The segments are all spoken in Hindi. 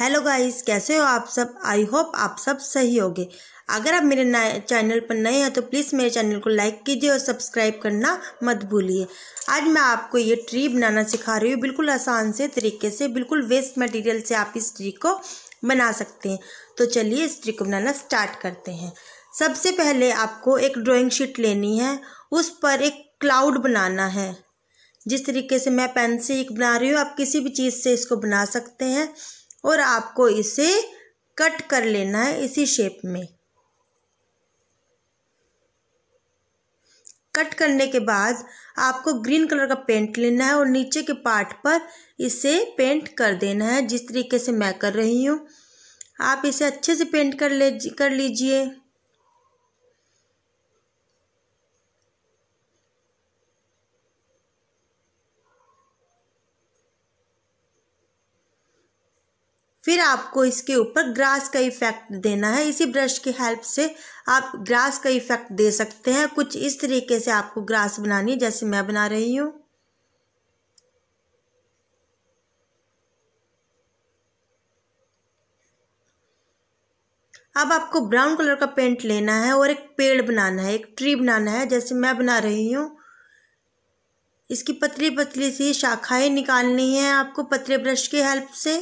हेलो गाइस कैसे हो आप सब आई होप आप सब सही होगे अगर आप मेरे चैनल पर नए हैं तो प्लीज़ मेरे चैनल को लाइक कीजिए और सब्सक्राइब करना मत भूलिए आज मैं आपको ये ट्री बनाना सिखा रही हूँ बिल्कुल आसान से तरीके से बिल्कुल वेस्ट मटेरियल से आप इस ट्री को बना सकते हैं तो चलिए इस ट्री को बनाना स्टार्ट करते हैं सबसे पहले आपको एक ड्रॉइंग शीट लेनी है उस पर एक क्लाउड बनाना है जिस तरीके से मैं पेन से एक बना रही हूँ आप किसी भी चीज़ से इसको बना सकते हैं और आपको इसे कट कर लेना है इसी शेप में कट करने के बाद आपको ग्रीन कलर का पेंट लेना है और नीचे के पार्ट पर इसे पेंट कर देना है जिस तरीके से मैं कर रही हूँ आप इसे अच्छे से पेंट कर ले कर लीजिए फिर आपको इसके ऊपर ग्रास का इफेक्ट देना है इसी ब्रश की हेल्प से आप ग्रास का इफेक्ट दे सकते हैं कुछ इस तरीके से आपको ग्रास बनानी है जैसे मैं बना रही हूँ अब आपको ब्राउन कलर का पेंट लेना है और एक पेड़ बनाना है एक ट्री बनाना है जैसे मैं बना रही हूँ इसकी पतली पतली सी शाखाएं निकालनी है आपको पतले ब्रश की हेल्प से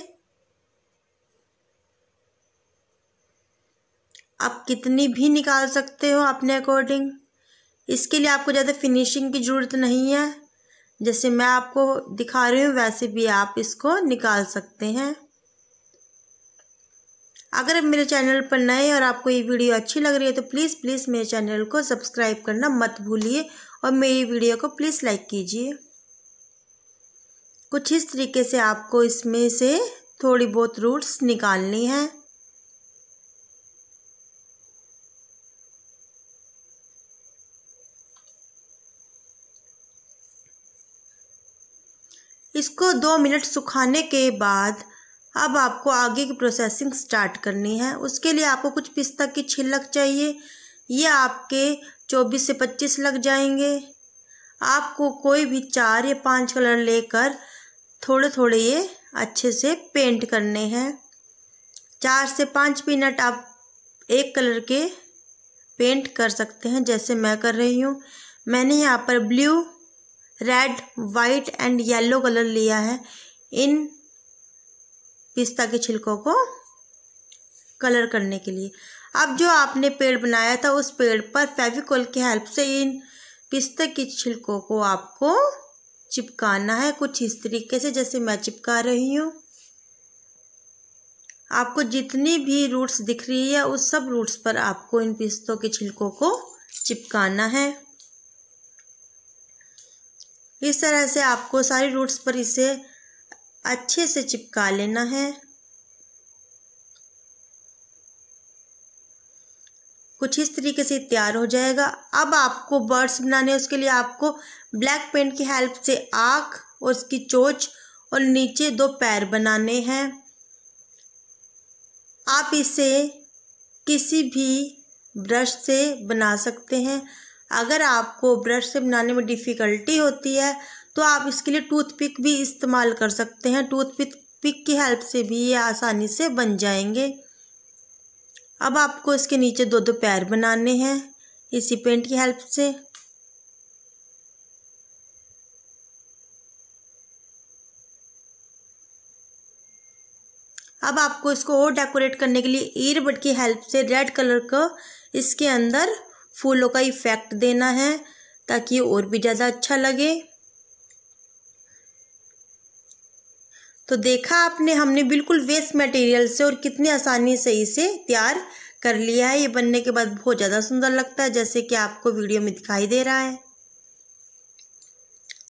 आप कितनी भी निकाल सकते हो अपने अकॉर्डिंग इसके लिए आपको ज़्यादा फिनिशिंग की ज़रूरत नहीं है जैसे मैं आपको दिखा रही हूँ वैसे भी आप इसको निकाल सकते हैं अगर आप मेरे चैनल पर नए और आपको ये वीडियो अच्छी लग रही है तो प्लीज़ प्लीज़ मेरे चैनल को सब्सक्राइब करना मत भूलिए और मेरी वीडियो को प्लीज़ लाइक कीजिए कुछ इस तरीके से आपको इसमें से थोड़ी बहुत रूट्स निकालनी है इसको दो मिनट सुखाने के बाद अब आपको आगे की प्रोसेसिंग स्टार्ट करनी है उसके लिए आपको कुछ पिस्ता की छिलक चाहिए ये आपके 24 से 25 लग जाएंगे आपको कोई भी चार या पांच कलर लेकर थोड़े थोड़े ये अच्छे से पेंट करने हैं चार से पाँच मिनट आप एक कलर के पेंट कर सकते हैं जैसे मैं कर रही हूँ मैंने यहाँ पर blue red white and yellow colour लिया है इन पिस्ता के छिलकों को कलर करने के लिए अब जो आपने पेड़ बनाया था उस पेड़ पर फेविकोल की हेल्प से इन पिस्ता के छिलकों को आपको चिपकाना है कुछ इस तरीके से जैसे मैं चिपका रही हूँ आपको जितनी भी रूट्स दिख रही है उस सब रूट्स पर आपको इन पिस्तों के छिलकों को चिपकाना है इस तरह से आपको सारी रूट्स पर इसे अच्छे से चिपका लेना है कुछ इस तरीके से तैयार हो जाएगा अब आपको बर्ड्स बनाने उसके लिए आपको ब्लैक पेंट की हेल्प से आँख और उसकी चोच और नीचे दो पैर बनाने हैं आप इसे किसी भी ब्रश से बना सकते हैं अगर आपको ब्रश से बनाने में डिफ़िकल्टी होती है तो आप इसके लिए टूथपिक भी इस्तेमाल कर सकते हैं टूथपिक पिक की हेल्प से भी ये आसानी से बन जाएंगे अब आपको इसके नीचे दो दो पैर बनाने हैं इसी पेंट की हेल्प से अब आपको इसको और डेकोरेट करने के लिए ईयरबड की हेल्प से रेड कलर को इसके अंदर फूलों का इफ़ेक्ट देना है ताकि और भी ज़्यादा अच्छा लगे तो देखा आपने हमने बिल्कुल वेस्ट मटेरियल से और कितनी आसानी से इसे तैयार कर लिया है ये बनने के बाद बहुत ज़्यादा सुंदर लगता है जैसे कि आपको वीडियो में दिखाई दे रहा है